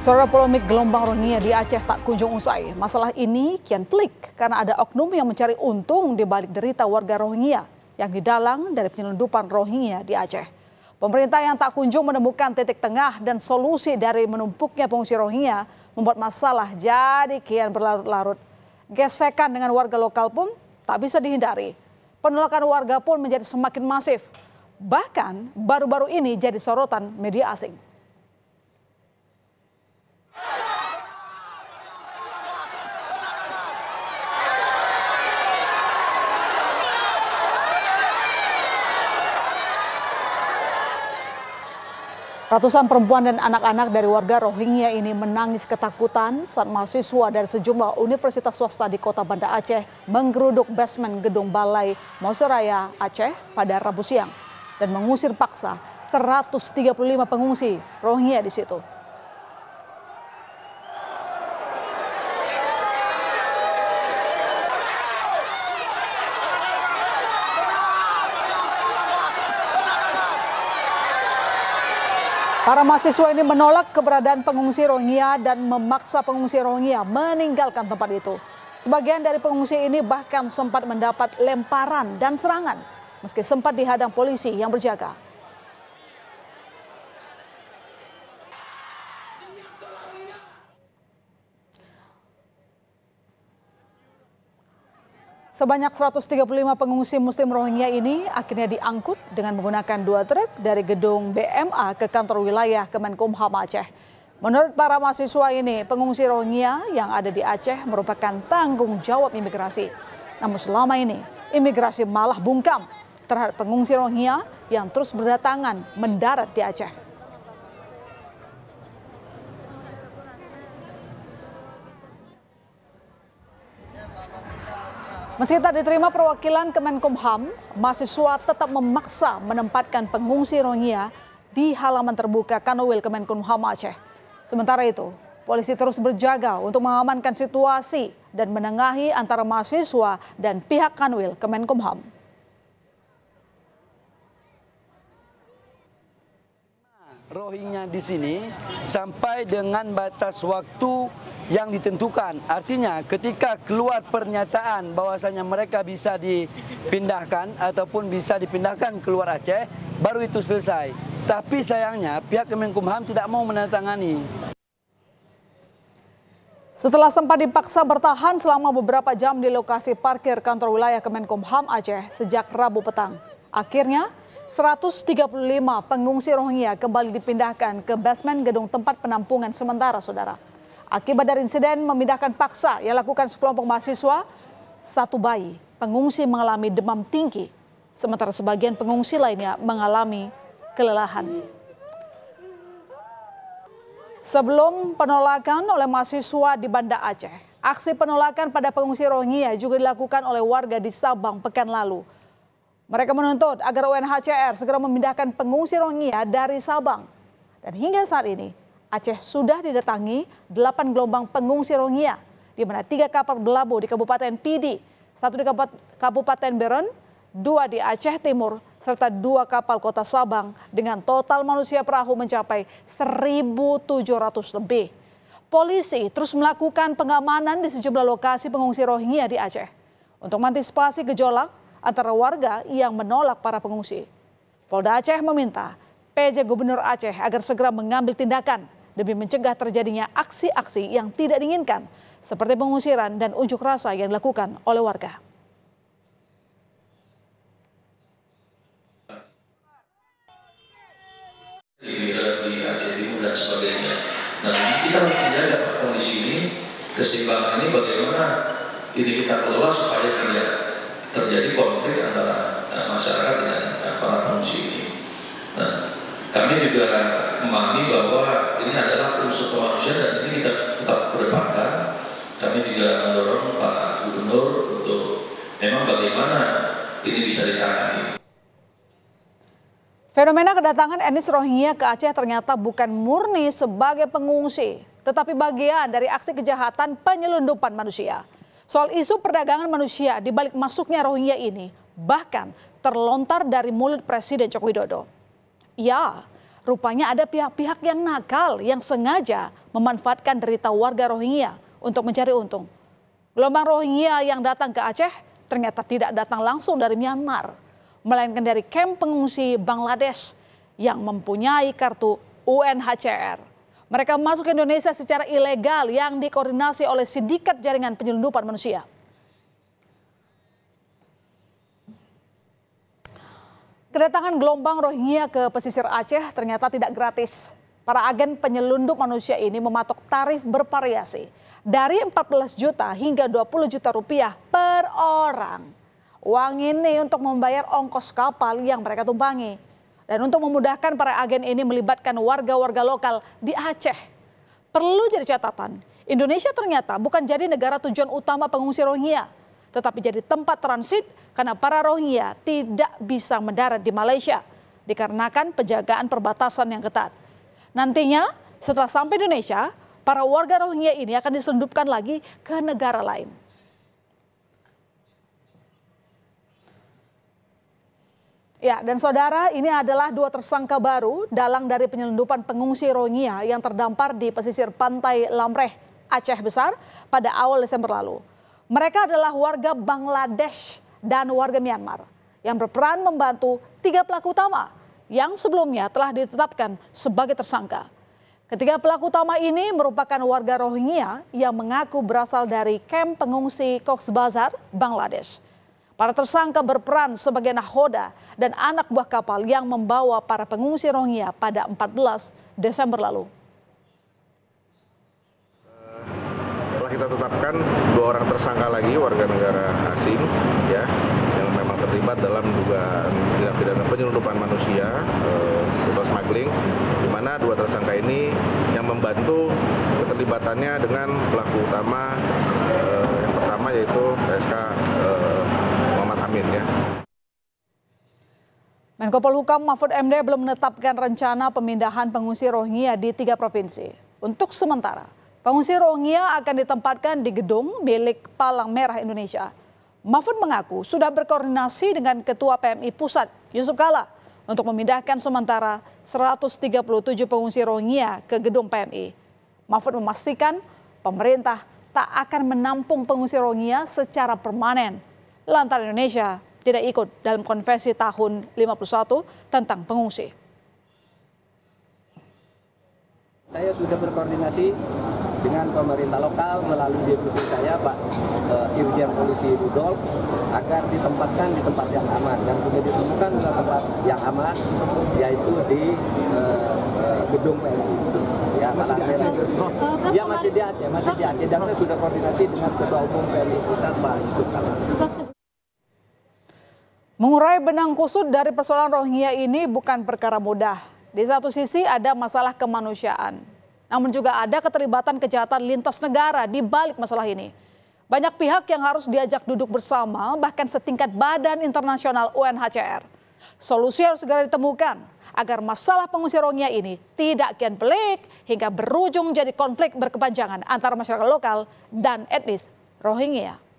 Saudara polemik gelombang Rohingya di Aceh tak kunjung usai. Masalah ini kian pelik karena ada oknum yang mencari untung di balik derita warga Rohingya yang didalang dari penyelundupan Rohingya di Aceh. Pemerintah yang tak kunjung menemukan titik tengah dan solusi dari menumpuknya pengungsi Rohingya membuat masalah jadi kian berlarut-larut. Gesekan dengan warga lokal pun tak bisa dihindari. Penolakan warga pun menjadi semakin masif. Bahkan baru-baru ini jadi sorotan media asing. Ratusan perempuan dan anak-anak dari warga Rohingya ini menangis ketakutan saat mahasiswa dari sejumlah universitas swasta di kota Banda Aceh menggeruduk basement gedung Balai Moseraya Aceh pada Rabu siang dan mengusir paksa 135 pengungsi Rohingya di situ. Para mahasiswa ini menolak keberadaan pengungsi Rohingya dan memaksa pengungsi Rohingya meninggalkan tempat itu. Sebagian dari pengungsi ini bahkan sempat mendapat lemparan dan serangan, meski sempat dihadang polisi yang berjaga. Sebanyak 135 pengungsi Muslim Rohingya ini akhirnya diangkut dengan menggunakan dua truk dari gedung BMA ke kantor wilayah Kemenkumham Aceh. Menurut para mahasiswa ini, pengungsi Rohingya yang ada di Aceh merupakan tanggung jawab imigrasi. Namun selama ini, imigrasi malah bungkam terhadap pengungsi Rohingya yang terus berdatangan mendarat di Aceh. Meski tak diterima perwakilan Kemenkumham, mahasiswa tetap memaksa menempatkan pengungsi Rohingya di halaman terbuka Kanwil Kemenkumham Aceh. Sementara itu, polisi terus berjaga untuk mengamankan situasi dan menengahi antara mahasiswa dan pihak Kanwil Kemenkumham. Rohingya di sini sampai dengan batas waktu yang ditentukan. Artinya ketika keluar pernyataan bahwasanya mereka bisa dipindahkan ataupun bisa dipindahkan keluar Aceh, baru itu selesai. Tapi sayangnya pihak Kemenkumham tidak mau menandatangani. Setelah sempat dipaksa bertahan selama beberapa jam di lokasi parkir kantor wilayah Kemenkumham Aceh sejak Rabu petang. Akhirnya, 135 pengungsi Rohingya kembali dipindahkan ke basement gedung tempat penampungan sementara, saudara. Akibat dari insiden memindahkan paksa yang lakukan sekelompok mahasiswa, satu bayi pengungsi mengalami demam tinggi, sementara sebagian pengungsi lainnya mengalami kelelahan. Sebelum penolakan oleh mahasiswa di Banda Aceh, aksi penolakan pada pengungsi Rohingya juga dilakukan oleh warga di Sabang pekan lalu. Mereka menuntut agar UNHCR segera memindahkan pengungsi Rohingya dari Sabang. Dan hingga saat ini, Aceh sudah didatangi 8 gelombang pengungsi Rohingya, di mana tiga kapal Belabu di Kabupaten Pidi, satu di Kabupaten Beron, dua di Aceh Timur, serta dua kapal kota Sabang dengan total manusia perahu mencapai 1.700 lebih. Polisi terus melakukan pengamanan di sejumlah lokasi pengungsi Rohingya di Aceh untuk mengantisipasi gejolak antara warga yang menolak para pengungsi. Polda Aceh meminta PJ Gubernur Aceh agar segera mengambil tindakan demi mencegah terjadinya aksi-aksi yang tidak diinginkan seperti pengusiran dan unjuk rasa yang dilakukan oleh warga. dan sebagainya. Nah, kita kondisi ini, keseimbangan ini bagaimana ini kita kelola supaya tidak terjadi konflik antara masyarakat dengan para pengungsi ini. Nah, kami juga memahami bahwa ini adalah unsur kemanusiaan dan ini kita tetap kedepankan. Kami juga mendorong Pak Gubernur untuk memang bagaimana ini bisa ditangani. Fenomena kedatangan etnis Rohingya ke Aceh ternyata bukan murni sebagai pengungsi, tetapi bagian dari aksi kejahatan penyelundupan manusia. Soal isu perdagangan manusia di balik masuknya Rohingya ini bahkan terlontar dari mulut Presiden Joko Widodo. Ya, Rupanya ada pihak-pihak yang nakal yang sengaja memanfaatkan derita warga Rohingya untuk mencari untung. Gelombang Rohingya yang datang ke Aceh ternyata tidak datang langsung dari Myanmar, melainkan dari kamp pengungsi Bangladesh yang mempunyai kartu UNHCR. Mereka masuk ke Indonesia secara ilegal yang dikoordinasi oleh sindikat jaringan penyelundupan manusia. Kedatangan gelombang Rohingya ke pesisir Aceh ternyata tidak gratis. Para agen penyelundup manusia ini mematok tarif bervariasi dari 14 juta hingga 20 juta rupiah per orang. Uang ini untuk membayar ongkos kapal yang mereka tumpangi. Dan untuk memudahkan para agen ini melibatkan warga-warga lokal di Aceh. Perlu jadi catatan, Indonesia ternyata bukan jadi negara tujuan utama pengungsi Rohingya tetapi jadi tempat transit karena para Rohingya tidak bisa mendarat di Malaysia dikarenakan penjagaan perbatasan yang ketat. Nantinya setelah sampai Indonesia, para warga Rohingya ini akan diselundupkan lagi ke negara lain. Ya, dan saudara, ini adalah dua tersangka baru dalang dari penyelundupan pengungsi Rohingya yang terdampar di pesisir pantai Lamreh, Aceh Besar pada awal Desember lalu. Mereka adalah warga Bangladesh dan warga Myanmar yang berperan membantu tiga pelaku utama yang sebelumnya telah ditetapkan sebagai tersangka. Ketiga pelaku utama ini merupakan warga Rohingya yang mengaku berasal dari kamp pengungsi Cox's Bazar, Bangladesh. Para tersangka berperan sebagai nahoda dan anak buah kapal yang membawa para pengungsi Rohingya pada 14 Desember lalu. kita tetapkan dua orang tersangka lagi warga negara asing ya yang memang terlibat dalam dugaan tindak pidana penyelundupan manusia eh, atau smuggling di mana dua tersangka ini yang membantu keterlibatannya dengan pelaku utama eh, yang pertama yaitu SK eh, Muhammad Amin ya. Menko Polhukam Mahfud MD belum menetapkan rencana pemindahan pengungsi Rohingya di tiga provinsi. Untuk sementara, Pengungsi Rohingya akan ditempatkan di gedung milik Palang Merah Indonesia. Mahfud mengaku sudah berkoordinasi dengan Ketua PMI Pusat Yusuf Kala untuk memindahkan sementara 137 pengungsi Rohingya ke gedung PMI. Mahfud memastikan pemerintah tak akan menampung pengungsi Rohingya secara permanen lantaran Indonesia tidak ikut dalam konvensi tahun 51 tentang pengungsi. Saya sudah berkoordinasi dengan pemerintah lokal melalui deputi saya Pak eh, Irjen Polisi Rudolf agar ditempatkan di tempat yang aman dan sudah ditemukan di tempat yang aman yaitu di eh, eh, gedung PLN. Ya, masih di Aceh. Oh, ya masih di Aceh, masih di Aceh dan saya sudah koordinasi dengan Ketua Umum PLN Pusat Pak Yusuf Kala. Mengurai benang kusut dari persoalan Rohingya ini bukan perkara mudah. Di satu sisi ada masalah kemanusiaan, namun juga ada keterlibatan kejahatan lintas negara di balik masalah ini. Banyak pihak yang harus diajak duduk bersama, bahkan setingkat badan internasional UNHCR. Solusi harus segera ditemukan agar masalah pengusir Rohingya ini tidak kian pelik hingga berujung jadi konflik berkepanjangan antara masyarakat lokal dan etnis Rohingya.